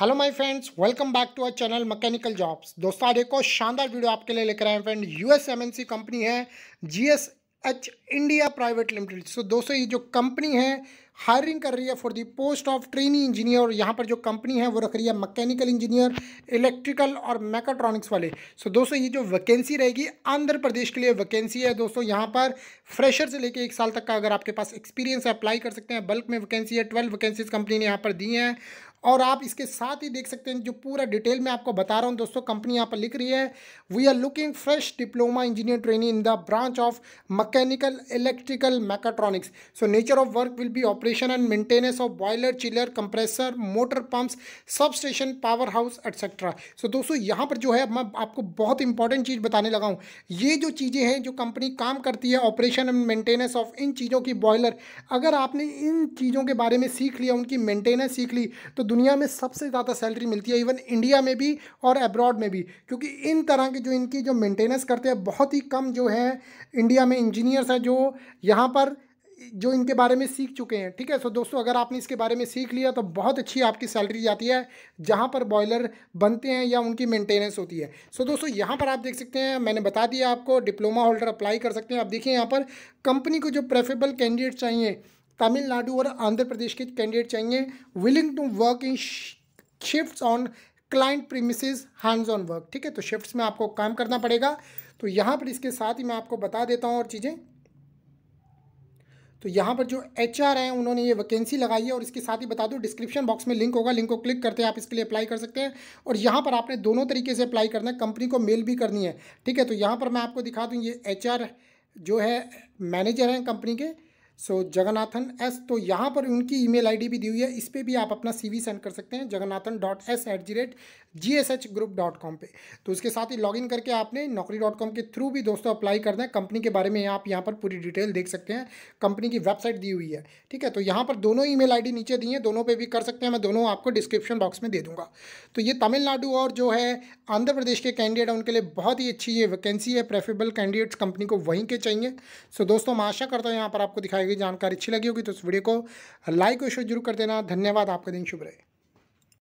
hello my friends welcome back to our channel mechanical jobs दोस्तों आज एक और शानदार वीडियो आपके लिए लेकर आए हैं फ्रेंड यूएस एमएनसी कंपनी है S H India private limited so दोस्तों ये जो कंपनी है हायरिंग कर रही है for the post of trainee engineer और यहाँ पर जो कंपनी है वो रख रही है मैकेनिकल इंजीनियर इलेक्ट्रिकल और मैकाट्रॉनिक्स वाले सो so, दोस्तों ये जो वैकेंसी रहेगी आंध्र प्रदेश के लिए वैकेंसी है दोस्तों यहाँ पर फ्रेशर से लेके एक साल तक का अगर आपके पास एक्सपीरियंस है अप्लाई कर सकते हैं बल्क में वैकेंसी है ट्वेल्व वैकेंसीज कंपनी ने यहाँ पर दी हैं और आप इसके साथ ही देख सकते हैं जो पूरा डिटेल में आपको बता रहा हूँ दोस्तों कंपनी यहाँ पर लिख रही है we are looking fresh diploma engineer training in the branch of mechanical electrical mechatronics so nature of work will be operation and maintenance of boiler chiller compressor motor pumps sub station power house etcetera so दोस्तों यहाँ पर जो है मैं आपको बहुत important चीज़ बताने लगा हूँ ये जो चीज़ें हैं जो कंपनी काम करती है ऑपरेशन एंड मेंटेनेंस ऑफ इन चीज़ों की बॉयलर अगर आपने इन चीज़ों के बारे में सीख लिया उनकी मेंटेनेंस सीख ली तो दुनिया में सबसे ज़्यादा सैलरी मिलती है इवन इंडिया में भी और अब्रॉड में भी क्योंकि इन तरह के जो इनकी जो मेंटेनेंस करते हैं बहुत ही कम जो है इंडिया में इंजीनियर्स हैं जो यहाँ पर जो इनके बारे में सीख चुके हैं ठीक है सो दोस्तों अगर आपने इसके बारे में सीख लिया तो बहुत अच्छी आपकी सैलरी जाती है जहाँ पर बॉयलर बनते हैं या उनकी मेंटेनेंस होती है सो दोस्तों यहाँ पर आप देख सकते हैं मैंने बता दिया आपको डिप्लोमा होल्डर अप्लाई कर सकते हैं आप देखिए यहाँ पर कंपनी को जो प्रेफेबल कैंडिडेट चाहिए तमिलनाडु और आंध्र प्रदेश के कैंडिडेट चाहिए willing to work in shift on client premises hands on work ठीक है तो शिफ्ट में आपको काम करना पड़ेगा तो यहाँ पर इसके साथ ही मैं आपको बता देता हूँ और चीज़ें तो यहाँ पर जो एच आर हैं उन्होंने ये वैकेंसी लगाई है और इसके साथ ही बता दूँ डिस्क्रिप्शन बॉक्स में लिंक होगा लिंक को क्लिक करते हैं आप इसके लिए अप्लाई कर सकते हैं और यहाँ पर आपने दोनों तरीके से अप्लाई करना है कंपनी को मेल भी करनी है ठीक है तो यहाँ पर मैं आपको दिखा दूँ ये एच जो है मैनेजर हैं कंपनी के सो so, जगन्नाथन एस तो यहाँ पर उनकी ईमेल आईडी भी दी हुई है इस पर भी आप अपना सीवी सेंड कर सकते हैं Jagannathan dot S at G rate G S H group dot com पर तो उसके साथ ही लॉगिन करके आपने नौकरी डॉट कॉम के थ्रू भी दोस्तों अप्लाई करना है कंपनी के बारे में आप यहाँ पर पूरी डिटेल देख सकते हैं कंपनी की वेबसाइट दी हुई है ठीक है तो यहाँ पर दोनों आई डी नीचे दी हैं दोनों पर भी कर सकते हैं मैं दोनों आपको डिस्क्रिप्शन बॉक्स में दे दूँगा तो ये तमिलनाडु और जो है आंध्र प्रदेश के कैंडिडेट उनके लिए बहुत ही अच्छी ये वैकेंसी है प्रेफरेबल कैंडिडेट्स कंपनी को वहीं के चाहिए सो दोस्तों मैं आशा करता हूँ यहाँ पर आपको दिखाई जाएगी जानकारी अच्छी लगी होगी तो उस वीडियो को लाइक और शेयर जरूर कर देना धन्यवाद आपका दिन शुभ रहे